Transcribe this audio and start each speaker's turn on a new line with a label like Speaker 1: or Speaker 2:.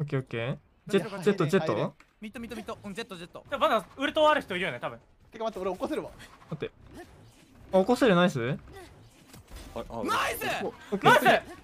Speaker 1: オッケーオッケー。ジェット、ジェット、ジェット
Speaker 2: ミッドミッドミッド、ジェット、ジェット。まだウルトある人いるよね、多分。てか待って、俺起こせるわ。
Speaker 3: 待って。起こせる、ナイス。ナイ
Speaker 4: ス
Speaker 5: ナイス